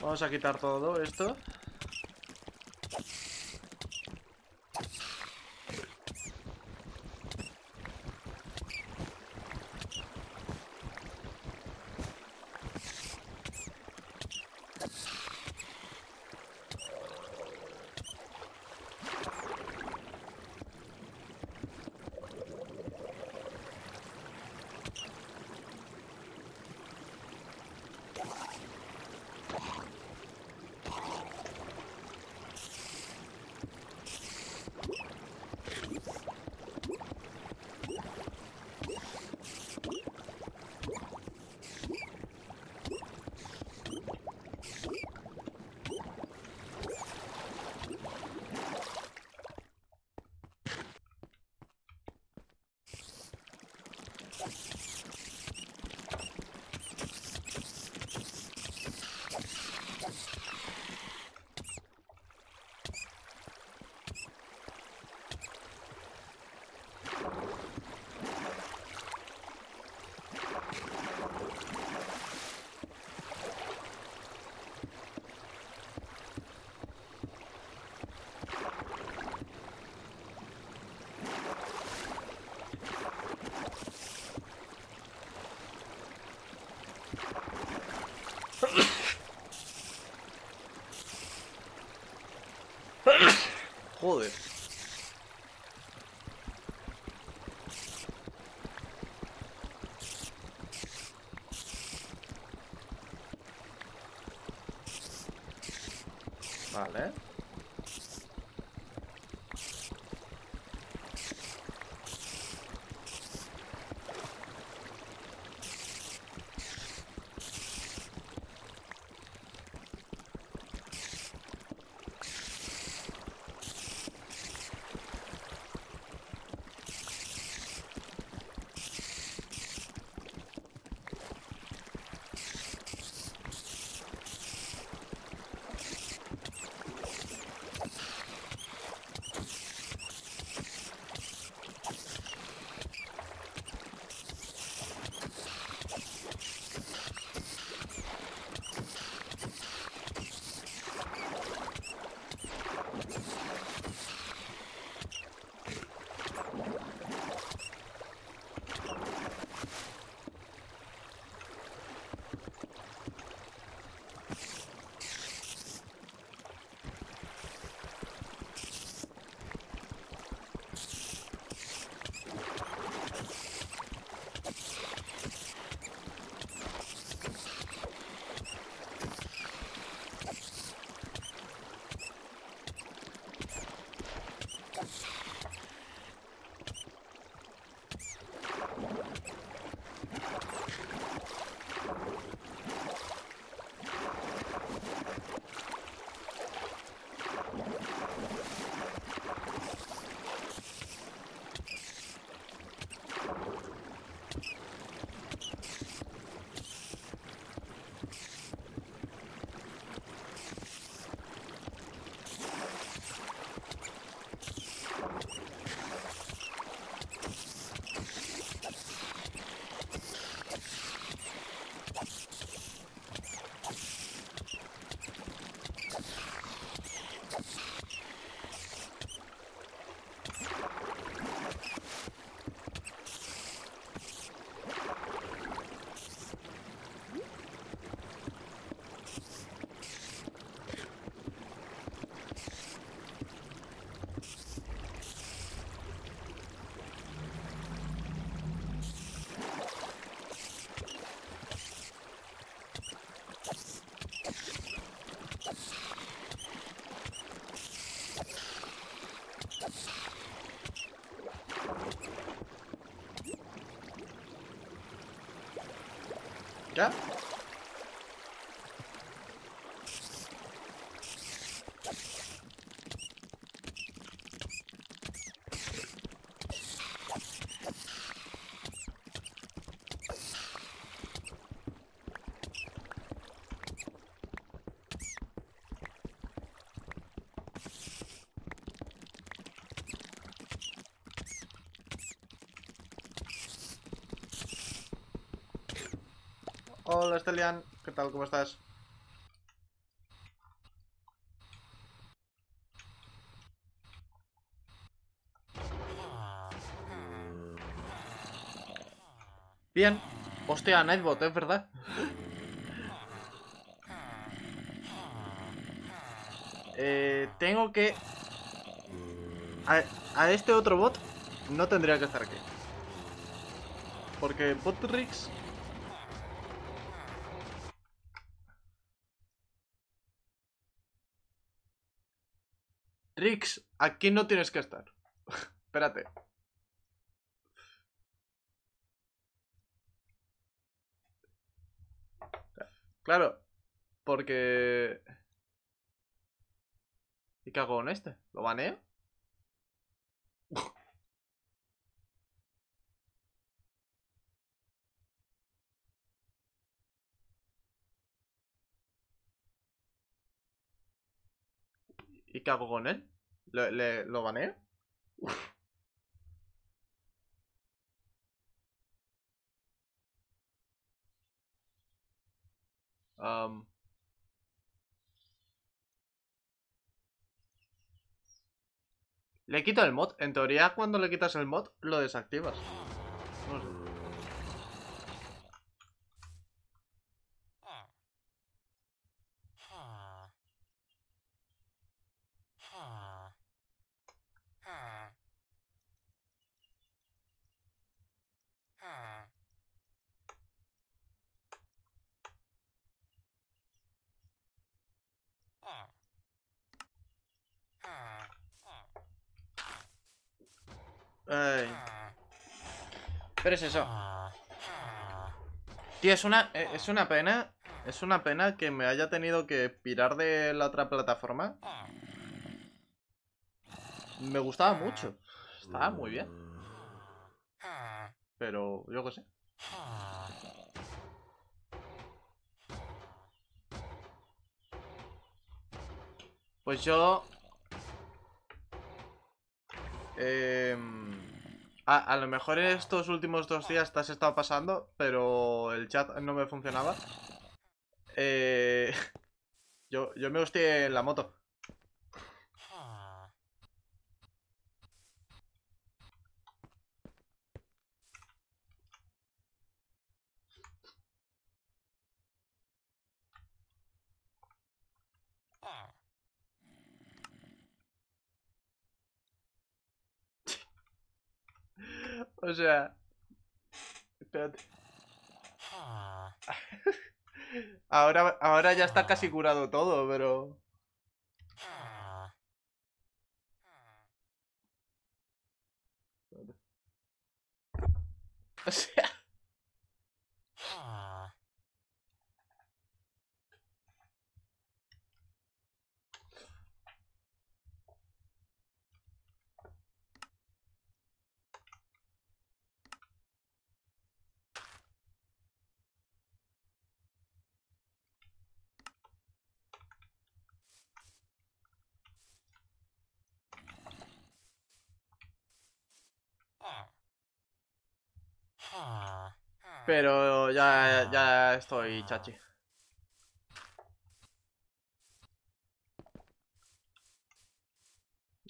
Vamos a quitar todo esto. joder. 시작 Hola, Estelian. ¿Qué tal? ¿Cómo estás? Bien. Hostia, Nightbot, es verdad. Eh, tengo que... A, este otro bot no tendría que estar aquí. Porque Botrix aquí no tienes que estar. Espérate. Claro, porque... ¿Y qué hago con este? ¿Lo baneo? ¿Y qué hago con él? ¿Lo, le, ¿lo Le quito el mod. En teoría, cuando le quitas el mod, lo desactivas. es eso. Tío, es una, eh, es una pena. Es una pena que me haya tenido que pirar de la otra plataforma. Me gustaba mucho. Estaba muy bien. Pero yo qué sé. Pues yo... Eh... A, lo mejor en estos últimos dos días te has estado pasando, pero el chat no me funcionaba. Eh, yo, me guste en la moto. O sea. Espérate. Ah. Ahora, ahora ya está casi ah. curado todo, pero. Ah. O sea. Pero ya, ya estoy ah. chachi.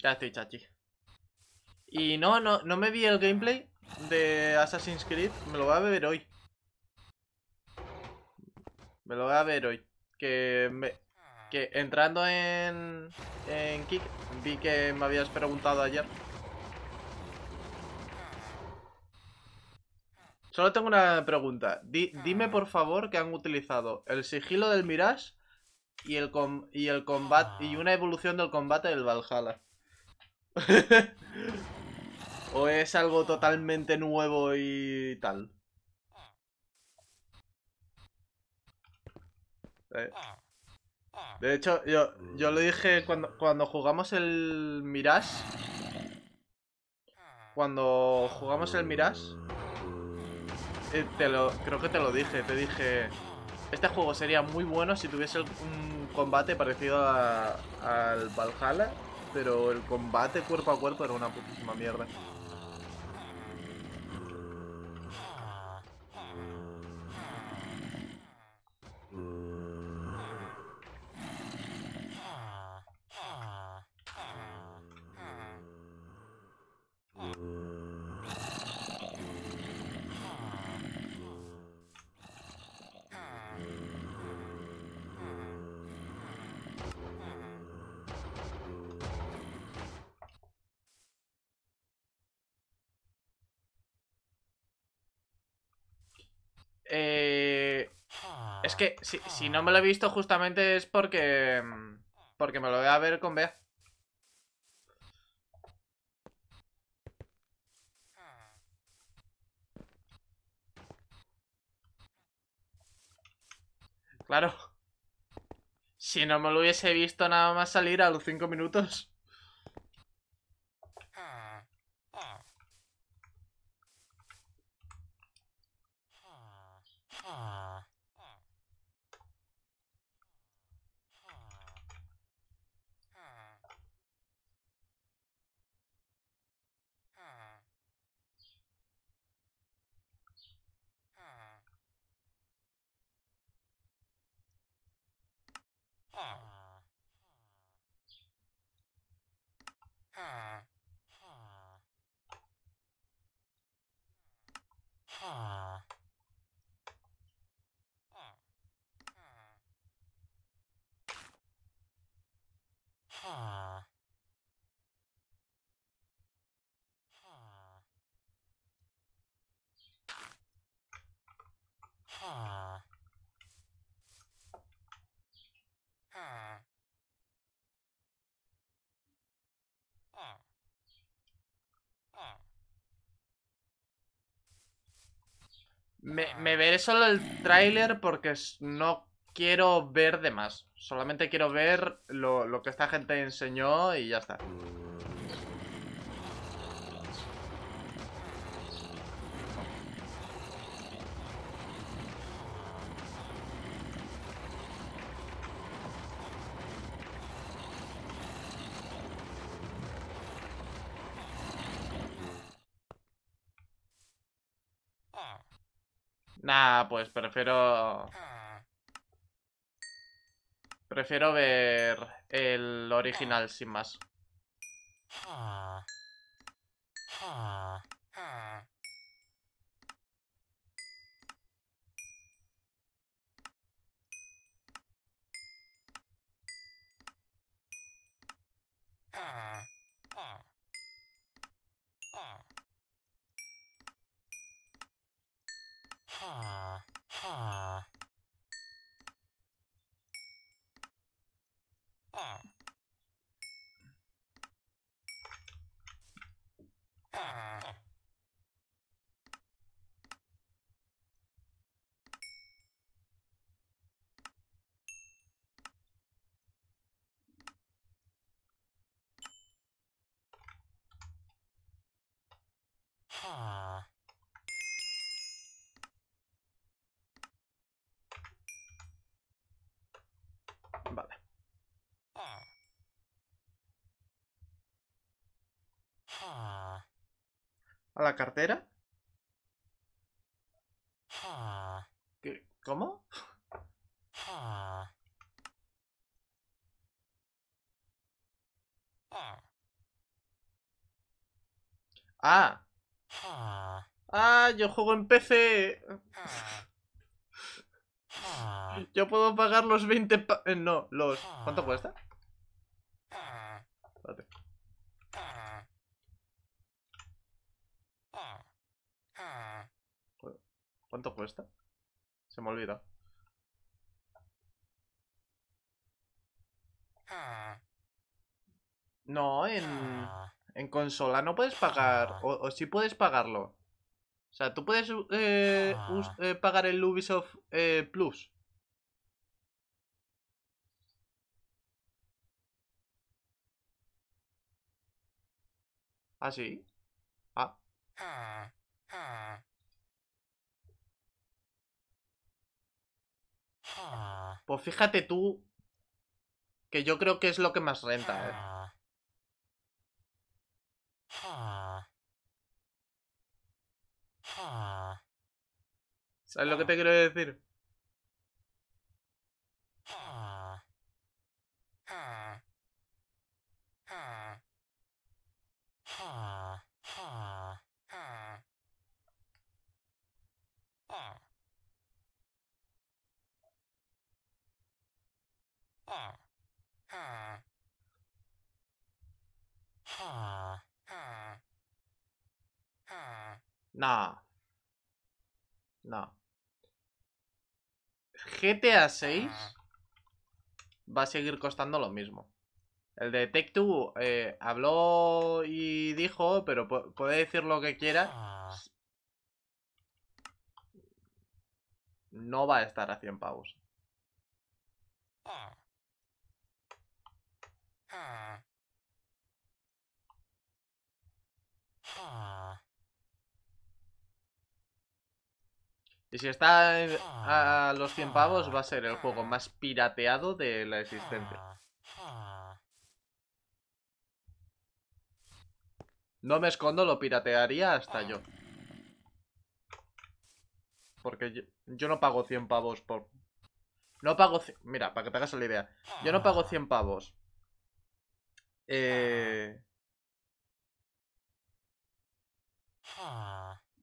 Ya estoy chachi. Y no, no, no me vi el gameplay de Assassin's Creed. Me lo voy a ver hoy. Me lo voy a ver hoy. Que que entrando en, en vi que me habías preguntado ayer. Solo tengo una pregunta. dime por favor que han utilizado el sigilo del Mirage y el y el combate y ah. una evolución del combate del Valhalla. o es algo totalmente nuevo y tal. Eh. De hecho, yo, yo lo dije cuando, cuando jugamos el Mirage. Cuando jugamos el Mirage. Eh, creo que te lo dije, te dije... Este juego sería muy bueno si tuviese un combate parecido al Valhalla, pero el combate cuerpo a cuerpo era una putísima mierda. Eh, es que si, no me lo he visto justamente es porque... Mm, porque me lo voy a ver con Bea. Claro. Si no me lo hubiese visto nada más salir a los cinco minutos. Huh. Ah. Ha. Ah. Ah. Me, veré solo el tráiler porque no quiero ver de más. Solamente quiero ver lo, lo que esta gente enseñó y ya está. Mm. Nah, pues prefiero... Prefiero ver el original sin más. Ah. Ah. la cartera? Ah. ¿Cómo? Ah. Ah. ah. ah, yo juego en PC. Yo puedo pagar los 20 pa eh, No, los... ¿Cuánto cuesta? ¿Cuánto cuesta? Se me olvida. No, en, en consola no puedes pagar. O, si sí puedes pagarlo. O sea, tú puedes eh, eh, pagar el Ubisoft eh, Plus. ¿Ah, sí? Ah. Ah. Pues fíjate tú que yo creo que es lo que más renta, ¿eh? ah. Ah. ¿Sabes lo que te quiero decir? No. No. GTA 6 va a seguir costando lo mismo. El de Tech eh, habló y dijo, pero puede decir lo que quiera. No va a estar a 100 pavos. Y si está a ah, los 100 ah, pavos, va a ser el juego ah. más pirateado de la existencia. No me escondo, lo piratearía hasta yo. Porque yo, yo no pago 100 pavos por... No pago... Mira, para que te hagas la idea. Yo no pago 100 pavos. Eh...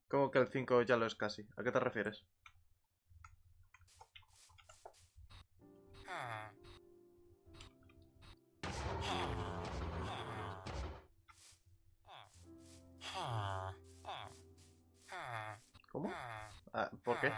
¿Cómo que el 5 ya lo es casi? ¿A qué te refieres? ¿Cómo? Ah, ¿Por qué?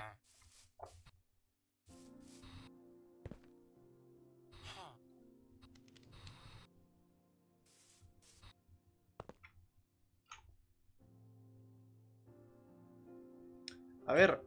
A ver,